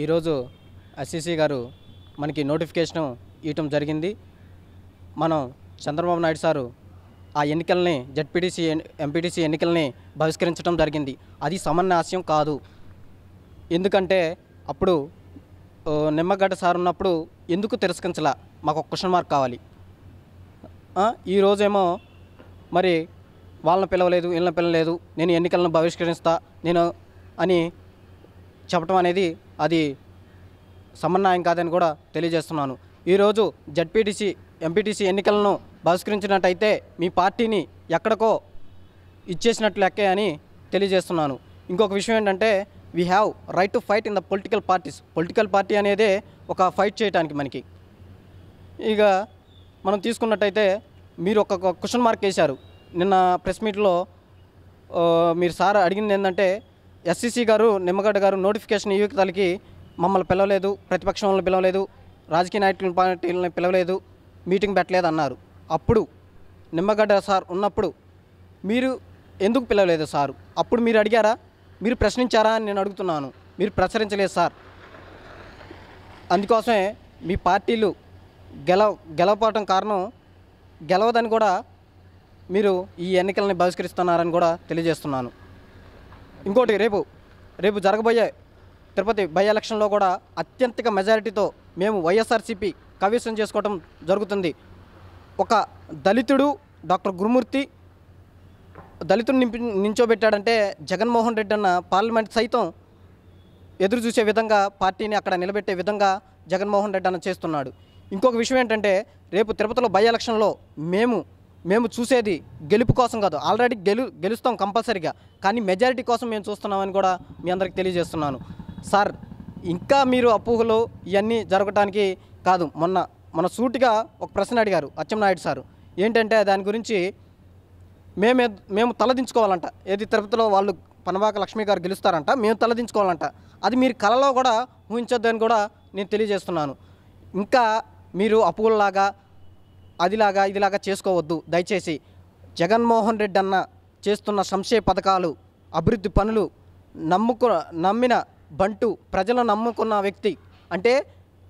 ఈరోజు ఎస్సీసీ గారు మనకి నోటిఫికేషన్ ఇవ్వటం జరిగింది మనం చంద్రబాబు నాయుడు సారు ఆ ఎన్నికల్ని జడ్పీటీసీ ఎంపీటీసీ ఎన్నికల్ని బహిష్కరించడం జరిగింది అది సమన్యాస్యం కాదు ఎందుకంటే అప్పుడు నిమ్మగడ్డ సార్ ఉన్నప్పుడు ఎందుకు తిరస్కరించలా మాకు క్వశ్చన్ మార్క్ కావాలి ఈరోజేమో మరి వాళ్ళని పిలవలేదు వీళ్ళని పిలవలేదు నేను ఎన్నికలను బహిష్కరిస్తా నేను అని చెప్పడం అనేది అది సమన్వయం కాదని కూడా తెలియజేస్తున్నాను ఈరోజు జడ్పీటీసీ ఎంపీటీసీ ఎన్నికలను బహిష్కరించినట్టయితే మీ పార్టీని ఎక్కడికో ఇచ్చేసినట్లు లెక్కే అని తెలియజేస్తున్నాను ఇంకొక విషయం ఏంటంటే we have right to fight in the political parties political party అనేదే ఒక ఫైట్ చేయడానికి మనకి ఇక మనం తీసుకున్నట్టయితే మీరు ఒక క్వశ్చన్ మార్క్ వేశారు నిన్న ప్రెస్ మీట్లో మీరు సార్ అడిగింది ఏంటంటే ఎస్సీసీ గారు నిమ్మగడ్డ గారు నోటిఫికేషన్ ఈవికతలకి మమ్మల్ని పిలవలేదు ప్రతిపక్షంలో పిలవలేదు రాజకీయ నాయకుల పార్టీలను పిలవలేదు మీటింగ్ పెట్టలేదు అన్నారు అప్పుడు నిమ్మగడ్డ సార్ ఉన్నప్పుడు మీరు ఎందుకు పిలవలేదు సార్ అప్పుడు మీరు అడిగారా మీరు ప్రశ్నించారా అని నేను అడుగుతున్నాను మీరు ప్రసరించలేదు సార్ అందుకోసమే మీ పార్టీలు గెల గెలవపోవటం కారణం గెలవదని కూడా మీరు ఈ ఎన్నికలని బహిష్కరిస్తున్నారని కూడా తెలియజేస్తున్నాను ఇంకోటి రేపు రేపు జరగబోయే తిరుపతి బై ఎలక్షన్లో కూడా అత్యంతిక మెజారిటీతో మేము వైఎస్ఆర్సీపీ కవీసం చేసుకోవటం జరుగుతుంది ఒక దళితుడు డాక్టర్ గురుమూర్తి దళితుడు నింపి నించోబెట్టాడంటే జగన్మోహన్ రెడ్డి అన్న పార్లమెంట్ సైతం ఎదురు చూసే విధంగా పార్టీని అక్కడ నిలబెట్టే విధంగా జగన్మోహన్ రెడ్డి అన్న చేస్తున్నాడు ఇంకొక విషయం ఏంటంటే రేపు తిరుపతిలో బై ఎలక్షన్లో మేము మేము చూసేది గెలుపు కోసం కాదు ఆల్రెడీ గెలు గెలుస్తాం కంపల్సరీగా కానీ మెజారిటీ కోసం మేము చూస్తున్నామని కూడా మీ అందరికి తెలియజేస్తున్నాను సార్ ఇంకా మీరు అపోహలు ఇవన్నీ జరగటానికి కాదు మొన్న మన సూటిగా ఒక ప్రశ్న అడిగారు నాయుడు సారు ఏంటంటే దాని గురించి మేమే మేము తలదించుకోవాలంట ఏది తిరుపతిలో వాళ్ళు పనబాక లక్ష్మి గారు గెలుస్తారంట మేము తలదించుకోవాలంట అది మీరు కళలో కూడా ఊహించొద్దని కూడా నేను తెలియజేస్తున్నాను ఇంకా మీరు అప్పుగుల్లాగా అదిలాగా ఇదిలాగా చేసుకోవద్దు దయచేసి జగన్మోహన్ రెడ్డి అన్న చేస్తున్న సంక్షేమ పథకాలు అభివృద్ధి పనులు నమ్ముకు నమ్మిన బంటు ప్రజలను నమ్ముకున్న వ్యక్తి అంటే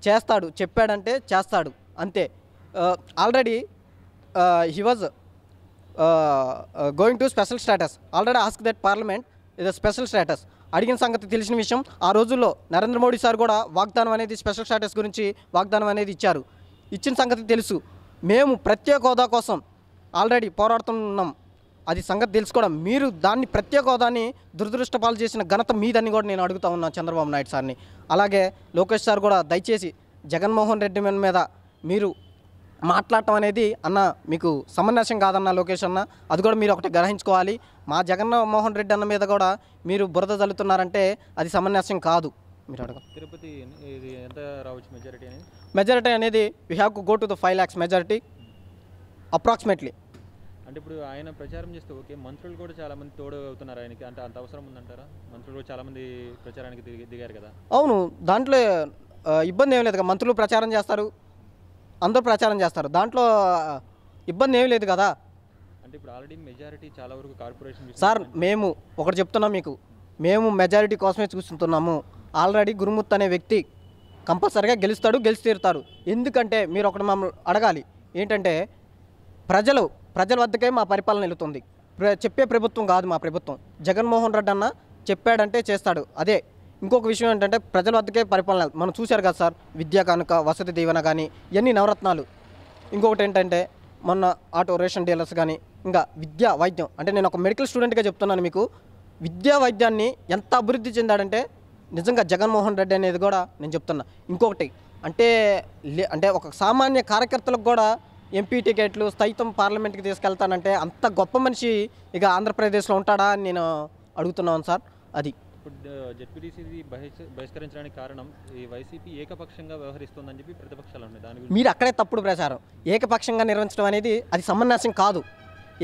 చేస్తాడు చెప్పాడంటే చేస్తాడు అంతే already he was going to special status already ask that parliament ఇది స్పెషల్ స్టేటస్ అడిగిన సంగతి తెలిసిన విషయం ఆ రోజుల్లో నరేంద్ర మోడీ సార్ కూడా వాగ్దానం అనేది స్పెషల్ స్టేటస్ గురించి వాగ్దానం అనేది ఇచ్చారు ఇచ్చిన సంగతి తెలుసు మేము ప్రత్యేక హోదా కోసం ఆల్రెడీ పోరాడుతున్నాం అది సంగతి తెలుసుకోవడం మీరు దాన్ని ప్రత్యేక హోదాని దురదృష్టపాలు చేసిన ఘనత మీదని కూడా నేను అడుగుతా ఉన్నాను చంద్రబాబు నాయుడు సార్ని అలాగే లోకేష్ సార్ కూడా దయచేసి జగన్మోహన్ రెడ్డి మీద మీరు మాట్లాడటం అనేది అన్న మీకు సమన్యాసం కాదన్న లోకేష్ అన్న అది కూడా మీరు ఒకటి గ్రహించుకోవాలి మా జగన్మోహన్ రెడ్డి అన్న మీద కూడా మీరు బురద చల్లుతున్నారంటే అది సమన్యాసం కాదు మీరు అడగ తిరుపతి ఇది ఎంత రావచ్చు మెజారిటీ అనేది మెజారిటీ అనేది we have to go to the five lakhs majority approximately అంటే ఇప్పుడు ఆయన ప్రచారం చేస్తే ఓకే మంత్రులు కూడా చాలామంది తోడు అవుతున్నారు ఆయనకి అంటే అంత అవసరం ఉందంటారా మంత్రులు కూడా చాలామంది ప్రచారానికి దిగారు కదా అవును దాంట్లో ఇబ్బంది ఏం లేదు కదా మంత్రులు ప్రచారం చేస్తారు అందరూ ప్రచారం చేస్తారు దాంట్లో ఇబ్బంది ఏం లేదు కదా అంటే ఇప్పుడు ఆల్రెడీ మెజారిటీ చాలా వరకు కార్పొరేషన్ సార్ మేము ఒకటి చెప్తున్నాం మీకు మేము మెజారిటీ కోసమే చూస్తున్నాము ఆల్రెడీ గురుముత్ అనే వ్యక్తి కంపల్సరిగా గెలుస్తాడు గెలిచి తీరుతారు ఎందుకంటే మీరు ఒకటి మమ్మల్ని అడగాలి ఏంటంటే ప్రజలు ప్రజల వద్దకే మా పరిపాలన వెళుతుంది చెప్పే ప్రభుత్వం కాదు మా ప్రభుత్వం జగన్మోహన్ రెడ్డి అన్న చెప్పాడంటే చేస్తాడు అదే ఇంకొక విషయం ఏంటంటే ప్రజల వద్దకే పరిపాలన మనం చూశారు కదా సార్ విద్యా కానుక వసతి దీవెన కానీ ఇవన్నీ నవరత్నాలు ఇంకొకటి ఏంటంటే మొన్న ఆటో రేషన్ డీలర్స్ కానీ ఇంకా విద్యా వైద్యం అంటే నేను ఒక మెడికల్ స్టూడెంట్గా చెప్తున్నాను మీకు విద్యా వైద్యాన్ని ఎంత అభివృద్ధి చెందాడంటే నిజంగా జగన్మోహన్ రెడ్డి అనేది కూడా నేను చెప్తున్నా ఇంకొకటి అంటే అంటే ఒక సామాన్య కార్యకర్తలకు కూడా ఎంపీ టికెట్లు స్థైతం పార్లమెంట్కి తీసుకెళ్తానంటే అంత గొప్ప మనిషి ఇక ఆంధ్రప్రదేశ్లో ఉంటాడా అని నేను అడుగుతున్నాను సార్ అది ఇప్పుడు బహిష్కరించడానికి కారణం ఈ వైసీపీ ఏకపక్షంగా వ్యవహరిస్తుందని చెప్పి ప్రతిపక్షాలు ఉన్నాయి మీరు అక్కడే తప్పుడు ప్రచారం ఏకపక్షంగా నిర్వహించడం అనేది అది సమన్యాసం కాదు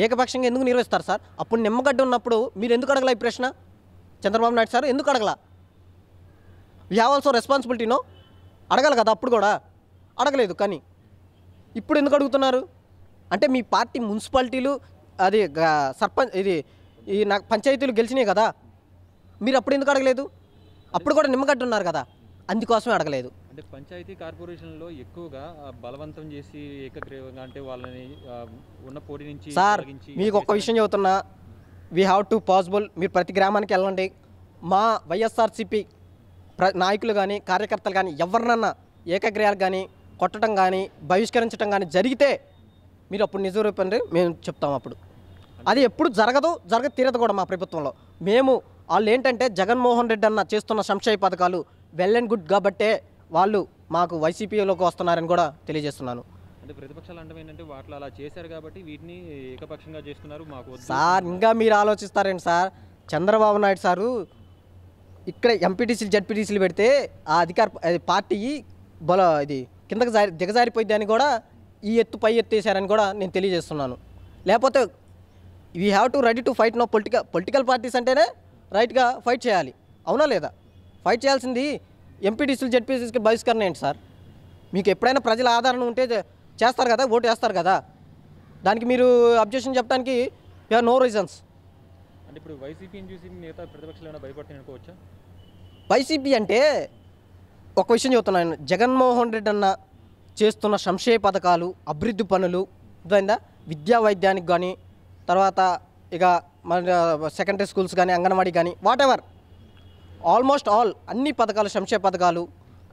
ఏకపక్షంగా ఎందుకు నిర్వహిస్తారు సార్ అప్పుడు నిమ్మగడ్డ ఉన్నప్పుడు మీరు ఎందుకు అడగల ఈ ప్రశ్న చంద్రబాబు నాయుడు సార్ ఎందుకు అడగల వీ హ్యావ్ ఆల్సో రెస్పాన్సిబిలిటీనో అడగాలి కదా అప్పుడు కూడా అడగలేదు కానీ ఇప్పుడు ఎందుకు అడుగుతున్నారు అంటే మీ పార్టీ మున్సిపాలిటీలు అది సర్పంచ్ ఇది ఈ నాకు పంచాయతీలు గెలిచినాయి కదా మీరు అప్పుడు ఎందుకు అడగలేదు అప్పుడు కూడా నిమ్మగడ్డ ఉన్నారు కదా అందుకోసమే అడగలేదు అంటే పంచాయతీ కార్పొరేషన్లో ఎక్కువగా బలవంతం చేసి ఏకగ్రీవంగా అంటే వాళ్ళని ఉన్న పోటీ నుంచి సార్ మీకు ఒక్క విషయం చెబుతున్నా వీ హ్యావ్ టు పాసిబుల్ మీరు ప్రతి గ్రామానికి వెళ్ళండి మా వైఎస్ఆర్సిపి నాయకులు కానీ కార్యకర్తలు కానీ ఎవరినన్నా ఏకగ్రయాలు కానీ కొట్టడం కానీ బహిష్కరించడం కానీ జరిగితే మీరు అప్పుడు నిజ రూపండి మేము చెప్తాం అప్పుడు అది ఎప్పుడు జరగదు జరగ తీరదు కూడా మా ప్రభుత్వంలో మేము వాళ్ళు ఏంటంటే జగన్మోహన్ రెడ్డి అన్న చేస్తున్న సంక్షేమ పథకాలు వెల్ అండ్ గుడ్ కాబట్టే వాళ్ళు మాకు వైసీపీలోకి వస్తున్నారని కూడా తెలియజేస్తున్నాను అంటే ప్రతిపక్షాలు అంటే ఏంటంటే వాటిలో అలా చేశారు కాబట్టి వీటిని ఏకపక్షంగా చేస్తున్నారు మాకు సార్ ఇంకా మీరు ఆలోచిస్తారండి సార్ చంద్రబాబు నాయుడు సారు ఇక్కడ ఎంపీటీసీలు జడ్పీటీసీలు పెడితే ఆ అధికార పార్టీ బల ఇది కిందకు జారి దిగజారిపోయింది అని కూడా ఈ ఎత్తు పై వేశారని కూడా నేను తెలియజేస్తున్నాను లేకపోతే we have to ready to fight no political political parties అంటేనే రైట్గా ఫైట్ చేయాలి అవునా లేదా ఫైట్ చేయాల్సింది ఎంపీటీసీలు జడ్పీటీసీకి బహిష్కరణ ఏంటి సార్ మీకు ఎప్పుడైనా ప్రజల ఆదరణ ఉంటే చేస్తారు కదా ఓటు వేస్తారు కదా దానికి మీరు అబ్జెక్షన్ చెప్పడానికి యూ నో రీజన్స్ వైసీపీ అంటే ఒక విషయం చెబుతున్నాను జగన్మోహన్ రెడ్డి అన్న చేస్తున్న సంక్షేమ పథకాలు అభివృద్ధి పనులు అర్థమైందా విద్యా వైద్యానికి కానీ తర్వాత ఇక మన సెకండరీ స్కూల్స్ కానీ అంగన్వాడీ కానీ వాటెవర్ ఆల్మోస్ట్ ఆల్ అన్ని పథకాలు సంక్షేమ పథకాలు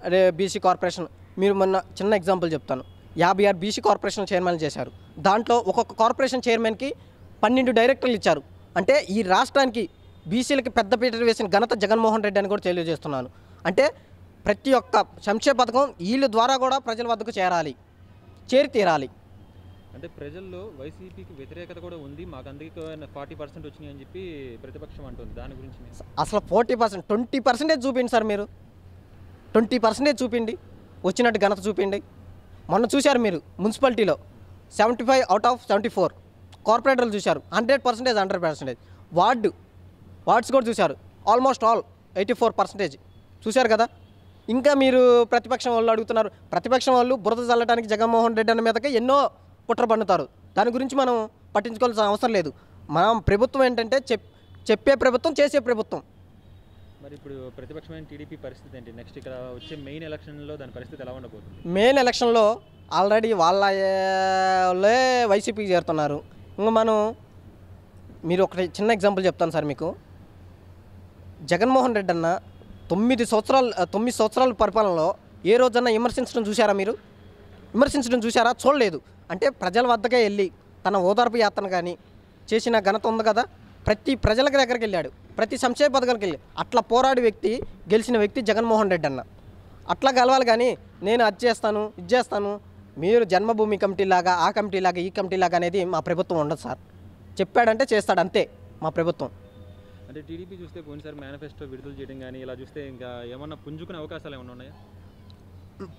అదే బీసీ కార్పొరేషన్ మీరు మొన్న చిన్న ఎగ్జాంపుల్ చెప్తాను యాభై ఆరు బీసీ కార్పొరేషన్ చైర్మన్ చేశారు దాంట్లో ఒక్కొక్క కార్పొరేషన్ చైర్మన్కి పన్నెండు డైరెక్టర్లు ఇచ్చారు అంటే ఈ రాష్ట్రానికి బీసీలకి పెద్ద పెద్దపీట వేసిన ఘనత జగన్మోహన్ రెడ్డి అని కూడా తెలియజేస్తున్నాను అంటే ప్రతి ఒక్క సంక్షేమ పథకం వీళ్ళ ద్వారా కూడా ప్రజల వద్దకు చేరాలి చేరి తీరాలి అంటే ప్రజల్లో వైసీపీకి వ్యతిరేకత కూడా ఉంది మాకు అందుకే ఫార్టీ పర్సెంట్ వచ్చినాయి అని చెప్పి ప్రతిపక్షం అంటుంది దాని గురించి అసలు ఫార్టీ పర్సెంట్ ట్వంటీ పర్సెంటేజ్ చూపించి సార్ మీరు ట్వంటీ పర్సెంటేజ్ చూపిండి వచ్చినట్టు ఘనత చూపిండి మొన్న చూశారు మీరు మున్సిపాలిటీలో seventy five out of seventy four కార్పొరేటర్లు చూశారు hundred percentage hundred percentage ward wards కూడా చూశారు almost all eighty four percentage చూశారు కదా ఇంకా మీరు ప్రతిపక్షం వాళ్ళు అడుగుతున్నారు ప్రతిపక్షం వాళ్ళు బురద చల్లడానికి జగన్మోహన్ రెడ్డి అన్న మీదకి ఎన్నో కుట్ర పండుతారు దాని గురించి మనం పట్టించుకోవాల్సిన అవసరం లేదు మనం ప్రభుత్వం ఏంటంటే చెప్ చెప్పే ప్రభుత్వం చేసే ప్రభుత్వం మరి ఇప్పుడు ప్రతిపక్షమైన టీడీపీ పరిస్థితి ఏంటి నెక్స్ట్ ఇక్కడ వచ్చే మెయిన్ ఎలక్షన్లో దాని పరిస్థితి ఎలా ఉండబోతుంది మెయిన్ ఎలక్షన్లో ఆల్రెడీ వాళ్ళే వైసీపీకి చేరుతున్నారు ఇంకా మనం మీరు ఒక చిన్న ఎగ్జాంపుల్ చెప్తాను సార్ మీకు జగన్మోహన్ రెడ్డి అన్న తొమ్మిది సంవత్సరాలు తొమ్మిది సంవత్సరాల పరిపాలనలో ఏ రోజన్నా విమర్శించడం చూసారా మీరు విమర్శించడం చూసారా చూడలేదు అంటే ప్రజల వద్దకే వెళ్ళి తన ఓదార్పు యాత్రను కానీ చేసిన ఘనత ఉంది కదా ప్రతి ప్రజల దగ్గరికి వెళ్ళాడు ప్రతి సంక్షేమ పథకాలకు వెళ్ళి అట్లా పోరాడి వ్యక్తి గెలిచిన వ్యక్తి జగన్మోహన్ రెడ్డి అన్న అట్లా గెలవాలి కానీ నేను అది చేస్తాను ఇది చేస్తాను మీరు జన్మభూమి కమిటీ లాగా ఆ కమిటీ లాగా ఈ కమిటీ లాగా అనేది మా ప్రభుత్వం ఉండదు సార్ చెప్పాడంటే చేస్తాడు అంతే మా ప్రభుత్వం అంటే టీడీపీ చూస్తే పోయినసారి మేనిఫెస్టో విడుదల చేయడం కానీ ఇలా చూస్తే ఇంకా ఏమన్నా పుంజుకునే అవకాశాలు ఏమైనా ఉన్నాయా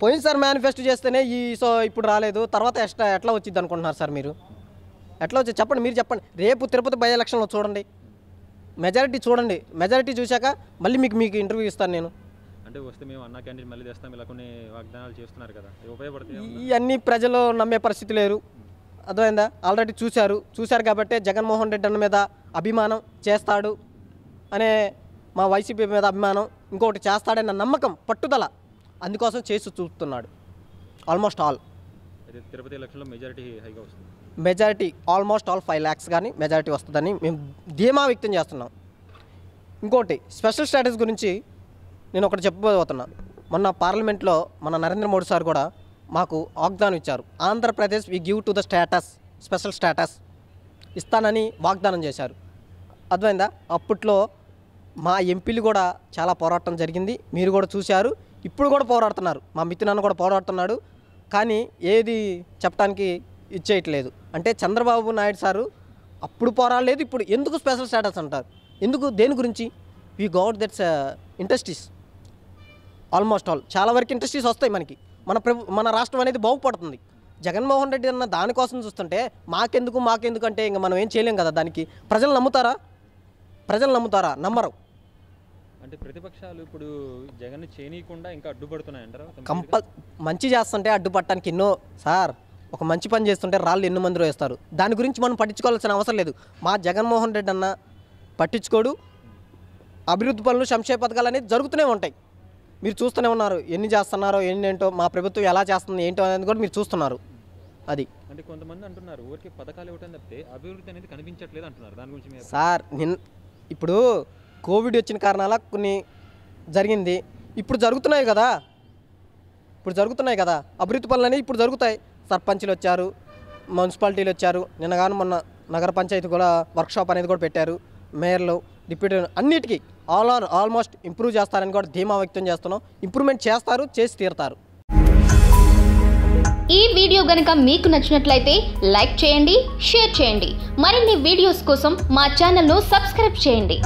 పోయినసారి మేనిఫెస్టో చేస్తేనే ఈ సో ఇప్పుడు రాలేదు తర్వాత ఎట్లా ఎట్లా వచ్చింది అనుకుంటున్నారు సార్ మీరు ఎట్లా వచ్చి చెప్పండి మీరు చెప్పండి రేపు తిరుపతి బై ఎలక్షన్లో చూడండి మెజారిటీ చూడండి మెజారిటీ చూశాక మళ్ళీ మీకు మీకు ఇంటర్వ్యూ ఇస్తాను నేను అంటే వస్తే మేము అన్న క్యాంటీన్ మళ్ళీ తెస్తాం ఇలా కొన్ని వాగ్దానాలు చేస్తున్నారు కదా ఉపయోగపడుతుంది ఇవన్నీ ప్రజలు నమ్మే పరిస్థితి లేరు అర్థమైందా ఆల్రెడీ చూశారు చూశారు కాబట్టి జగన్మోహన్ రెడ్డి అన్న మీద అభిమానం చేస్తాడు అనే మా వైసీపీ మీద అభిమానం ఇంకొకటి చేస్తాడన్న నమ్మకం పట్టుదల అందుకోసం చేసి చూస్తున్నాడు ఆల్మోస్ట్ ఆల్ తిరుపతి ఎలక్షన్లో మెజారిటీ హైగా వస్తుంది majority almost all five lakhs కానీ మెజారిటీ వస్తుందని మేము ధీమా వ్యక్తం చేస్తున్నాం ఇంకోటి స్పెషల్ స్టేటస్ గురించి నేను ఒకటి చెప్పబోతున్నా మొన్న పార్లమెంట్లో మన నరేంద్ర మోడీ సార్ కూడా మాకు వాగ్దానం ఇచ్చారు Andhra Pradesh we give to the status special status ఇస్తానని వాగ్దానం చేశారు అర్థమైందా అప్పట్లో మా ఎంపీలు కూడా చాలా పోరాటం జరిగింది మీరు కూడా చూశారు ఇప్పుడు కూడా పోరాడుతున్నారు మా మిత్రున్న కూడా పోరాడుతున్నాడు కానీ ఏది చెప్పడానికి ఇచ్చేయట్లేదు అంటే చంద్రబాబు నాయుడు సారు అప్పుడు పోరాడలేదు ఇప్పుడు ఎందుకు స్పెషల్ స్టేటస్ అంటారు ఎందుకు దేని గురించి we got that's industries almost all చాలా వరకు ఇండస్ట్రీస్ వస్తాయి మనకి మన ప్రభు మన రాష్ట్రం అనేది బాగుపడుతుంది జగన్మోహన్ రెడ్డి అన్న దానికోసం చూస్తుంటే మాకెందుకు మాకెందుకు అంటే ఇంకా మనం ఏం చేయలేం కదా దానికి ప్రజలు నమ్ముతారా ప్రజలు నమ్ముతారా నమ్మరు అంటే ప్రతిపక్షాలు ఇప్పుడు జగన్ చేయకుండా ఇంకా అడ్డుపడుతున్నాయంటారా కంపల్ మంచి చేస్తుంటే అడ్డుపడటానికి ఎన్నో సార్ ఒక మంచి పని చేస్తుంటే రాళ్ళు ఎన్నో మంది వేస్తారు దాని గురించి మనం పట్టించుకోవాల్సిన అవసరం లేదు మా జగన్మోహన్ రెడ్డి అన్న పట్టించుకోడు అభివృద్ధి పనులు సంక్షేమ పథకాలు అనేది జరుగుతూనే ఉంటాయి మీరు చూస్తూనే ఉన్నారు ఎన్ని చేస్తున్నారో ఎన్ని ఏంటో మా ప్రభుత్వం ఎలా చేస్తుంది ఏంటో అనేది కూడా మీరు చూస్తున్నారు అది అంటే కొంతమంది అంటున్నారు ఊరికి పథకాలు ఇవ్వటం తప్పితే అభివృద్ధి అనేది కనిపించట్లేదు అంటున్నారు దాని గురించి సార్ నిన్ ఇప్పుడు కోవిడ్ వచ్చిన కారణాల కొన్ని జరిగింది ఇప్పుడు జరుగుతున్నాయి కదా ఇప్పుడు జరుగుతున్నాయి కదా అభివృద్ధి పనులు అనేవి ఇప్పుడు జరుగుతాయి సర్పంచ్లు వచ్చారు మున్సిపాలిటీలు వచ్చారు నిన్నగాను మొన్న నగర పంచాయతీ కూడా వర్క్షాప్ అనేది కూడా పెట్టారు మేయర్లు డిప్యూటీ అన్నిటికీ ఆల్ ఆర్ ఆల్మోస్ట్ ఇంప్రూవ్ చేస్తారని కూడా ధీమా వ్యక్తం చేస్తున్నాం ఇంప్రూవ్మెంట్ చేస్తారు చేసి తీరుతారు ఈ వీడియో గనక మీకు నచ్చినట్లయితే లైక్ చేయండి షేర్ చేయండి మరిన్ని వీడియోస్ కోసం మా ఛానల్ను సబ్స్క్రైబ్ చేయండి